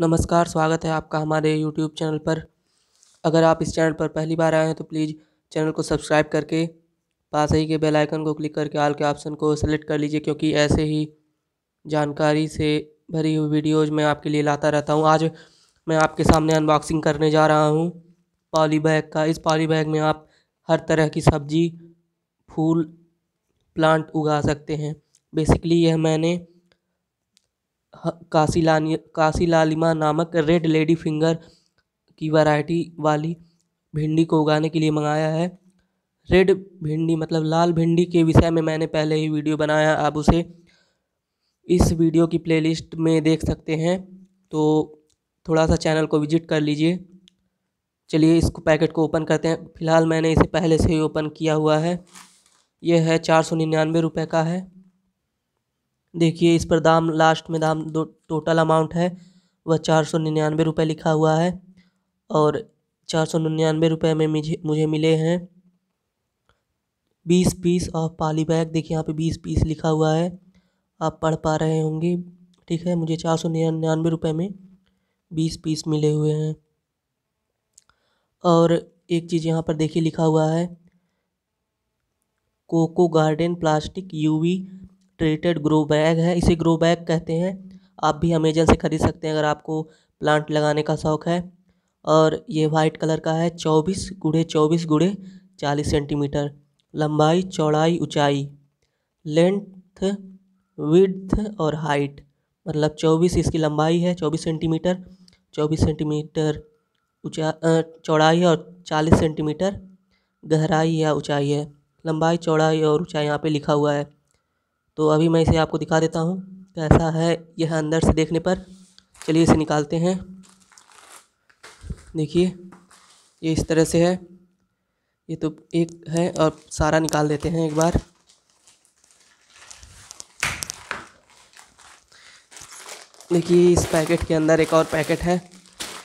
नमस्कार स्वागत है आपका हमारे यूट्यूब चैनल पर अगर आप इस चैनल पर पहली बार आए हैं तो प्लीज़ चैनल को सब्सक्राइब करके पास ही के बेल आइकन को क्लिक करके आल के ऑप्शन को सेलेक्ट कर लीजिए क्योंकि ऐसे ही जानकारी से भरी हुई वीडियोज़ मैं आपके लिए लाता रहता हूँ आज मैं आपके सामने अनबॉक्सिंग करने जा रहा हूँ पॉली बैग का इस पॉली बैग में आप हर तरह की सब्जी फूल प्लांट उगा सकते हैं बेसिकली यह मैंने काशी लालिमा नामक रेड लेडी फिंगर की वैरायटी वाली भिंडी को उगाने के लिए मंगाया है रेड भिंडी मतलब लाल भिंडी के विषय में मैंने पहले ही वीडियो बनाया आप उसे इस वीडियो की प्लेलिस्ट में देख सकते हैं तो थोड़ा सा चैनल को विजिट कर लीजिए चलिए इसको पैकेट को ओपन करते हैं फ़िलहाल मैंने इसे पहले से ही ओपन किया हुआ है यह है चार सौ निन्यानवे रुपये का है देखिए इस पर दाम लास्ट में दाम दो टोटल अमाउंट है वह चार सौ निन्यानवे रुपये लिखा हुआ है और चार सौ निन्यानवे रुपये में मुझे मुझे मिले हैं बीस पीस ऑफ पाली बैग देखिए यहाँ पे बीस पीस लिखा हुआ है आप पढ़ पा रहे होंगे ठीक है मुझे चार सौ निन्यानवे रुपये में बीस पीस मिले हुए हैं और एक चीज़ यहाँ पर देखिए लिखा हुआ है coco garden plastic UV treated grow bag है इसे ग्रो बैग कहते हैं आप भी अमेजन से ख़रीद सकते हैं अगर आपको प्लांट लगाने का शौक़ है और ये वाइट कलर का है चौबीस गुड़े चौबीस गुड़े चालीस सेंटीमीटर लंबाई चौड़ाई ऊंचाई लेंथ विड्थ और हाइट मतलब चौबीस इसकी लंबाई है चौबीस सेंटीमीटर चौबीस सेंटीमीटर ऊंचा चौड़ाई और चालीस सेंटीमीटर गहराई या ऊंचाई है लंबाई चौड़ाई और ऊंचाई यहाँ पे लिखा हुआ है तो अभी मैं इसे आपको दिखा देता हूँ कैसा है यह अंदर से देखने पर चलिए इसे निकालते हैं देखिए ये इस तरह से है ये तो एक है और सारा निकाल देते हैं एक बार देखिए इस पैकेट के अंदर एक और पैकेट है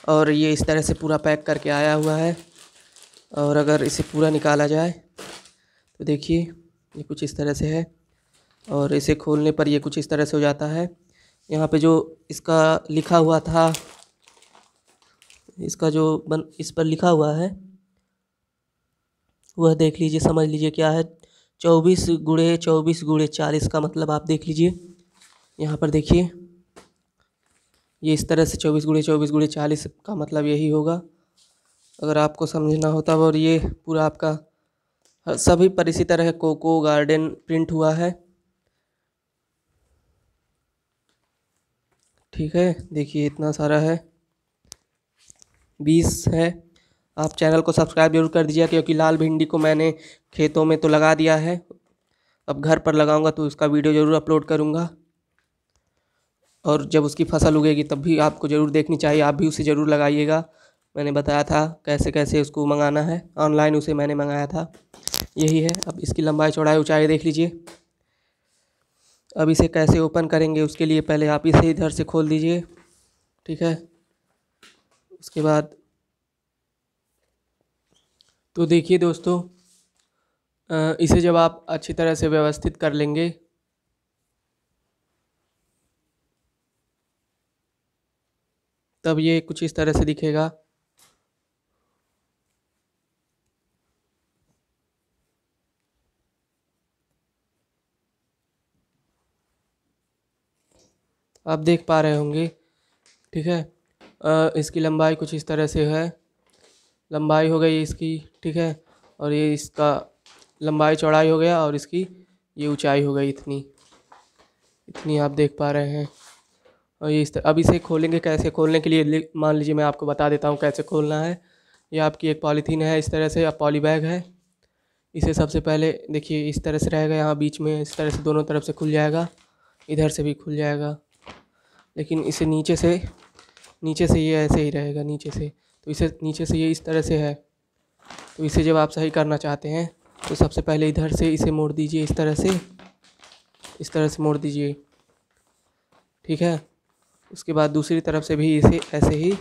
और ये इस तरह से पूरा पैक करके आया हुआ है और अगर इसे पूरा निकाला जाए तो देखिए ये कुछ इस तरह से है और इसे खोलने पर यह कुछ इस तरह से हो जाता है यहाँ पे जो इसका लिखा हुआ था इसका जो बन इस पर लिखा हुआ है वह देख लीजिए समझ लीजिए क्या है चौबीस गुड़े चौबीस गुड़े चालीस का मतलब आप देख लीजिए यहाँ पर देखिए ये इस तरह से चौबीस गुड़े चौबीस गुड़े चालीस का मतलब यही होगा अगर आपको समझना होता और ये पूरा आपका सभी पर इसी तरह कोको गार्डन प्रिंट हुआ है ठीक है देखिए इतना सारा है बीस है आप चैनल को सब्सक्राइब जरूर कर दीजिए क्योंकि लाल भिंडी को मैंने खेतों में तो लगा दिया है अब घर पर लगाऊंगा तो उसका वीडियो ज़रूर अपलोड करूंगा और जब उसकी फसल उगेगी तब भी आपको ज़रूर देखनी चाहिए आप भी उसे ज़रूर लगाइएगा मैंने बताया था कैसे कैसे उसको मंगाना है ऑनलाइन उसे मैंने मंगाया था यही है अब इसकी लंबाई चौड़ाई ऊँचाई देख लीजिए अब इसे कैसे ओपन करेंगे उसके लिए पहले आप इसे इधर से खोल दीजिए ठीक है उसके बाद तो देखिए दोस्तों इसे जब आप अच्छी तरह से व्यवस्थित कर लेंगे तब ये कुछ इस तरह से दिखेगा आप देख पा रहे होंगे ठीक है आ, इसकी लंबाई कुछ इस तरह से है लंबाई हो गई इसकी ठीक है और ये इसका लंबाई चौड़ाई हो गया और इसकी ये ऊंचाई हो गई इतनी इतनी आप देख पा रहे हैं और ये इस तरह अब इसे खोलेंगे कैसे खोलने के लिए मान लीजिए मैं आपको बता देता हूँ कैसे खोलना है ये आपकी एक पॉलीथीन है इस तरह से या पॉली बैग है इसे सबसे पहले देखिए इस तरह से रहेगा यहाँ बीच में इस तरह से दोनों तरफ से खुल जाएगा इधर से भी खुल जाएगा लेकिन इसे नीचे से नीचे से ये ऐसे ही रहेगा नीचे से तो इसे नीचे से ये इस तरह से है तो इसे जब आप सही करना चाहते हैं तो सबसे पहले इधर से इसे मोड़ दीजिए इस तरह से इस तरह से मोड़ दीजिए ठीक है उसके बाद दूसरी तरफ से भी इसे ऐसे ही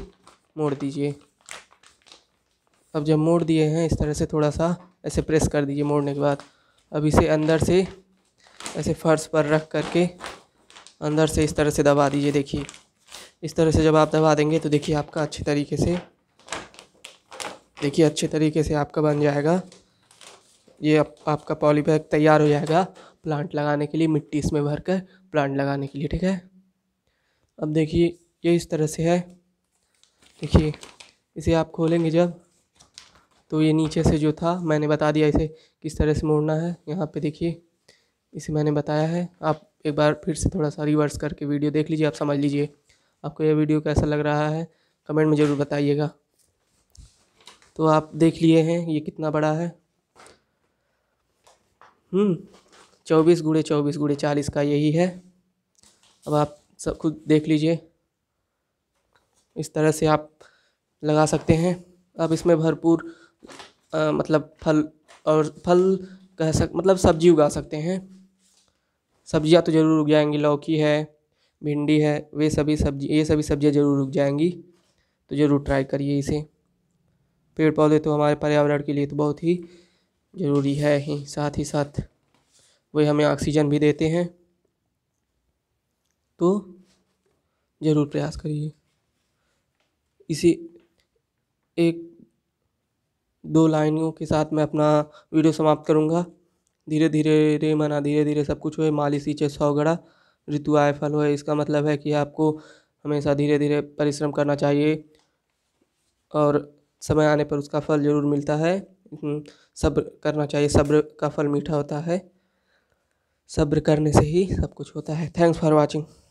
मोड़ दीजिए अब जब मोड़ दिए हैं इस तरह से थोड़ा सा ऐसे प्रेस कर दीजिए मोड़ने के बाद अब इसे अंदर से ऐसे फर्श पर रख करके अंदर से इस तरह से दबा दीजिए देखिए इस तरह से जब आप दबा देंगे तो देखिए आपका अच्छे तरीके से देखिए अच्छे तरीके से आपका बन जाएगा ये आप, आपका पॉलीबैग तैयार हो जाएगा प्लांट लगाने के लिए मिट्टी इसमें भर कर प्लांट लगाने के लिए ठीक है अब देखिए ये इस तरह से है देखिए इसे आप खोलेंगे जब तो ये नीचे से जो था मैंने बता दिया इसे किस तरह से मोड़ना है यहाँ पे देखिए इसे मैंने बताया है आप एक बार फिर से थोड़ा सा रिवर्स करके वीडियो देख लीजिए आप समझ लीजिए आपको यह वीडियो कैसा लग रहा है कमेंट में ज़रूर बताइएगा तो आप देख लिए हैं ये कितना बड़ा है हम्म, चौबीस गुड़े चौबीस गुड़े चालीस का यही है अब आप सब खुद देख लीजिए इस तरह से आप लगा सकते हैं अब इसमें भरपूर मतलब फल और फल कह सक मतलब सब्जी उगा सकते हैं सब्जियां तो ज़रूर उग जाएंगी लौकी है भिंडी है वे सभी सब्जी ये सभी सब्जियां ज़रूर उग जाएंगी तो ज़रूर ट्राई करिए इसे पेड़ पौधे तो हमारे पर्यावरण के लिए तो बहुत ही ज़रूरी है ही साथ ही साथ वे हमें ऑक्सीजन भी देते हैं तो ज़रूर प्रयास करिए इसी एक दो लाइनों के साथ मैं अपना वीडियो समाप्त करूँगा धीरे धीरे रे मना धीरे धीरे सब कुछ हुए माली सींचे सौ गड़ा ऋतु आय फल हुए इसका मतलब है कि आपको हमेशा धीरे धीरे परिश्रम करना चाहिए और समय आने पर उसका फल ज़रूर मिलता है हम्म, सब्र करना चाहिए सब्र का फल मीठा होता है सब्र करने से ही सब कुछ होता है थैंक्स फॉर वॉचिंग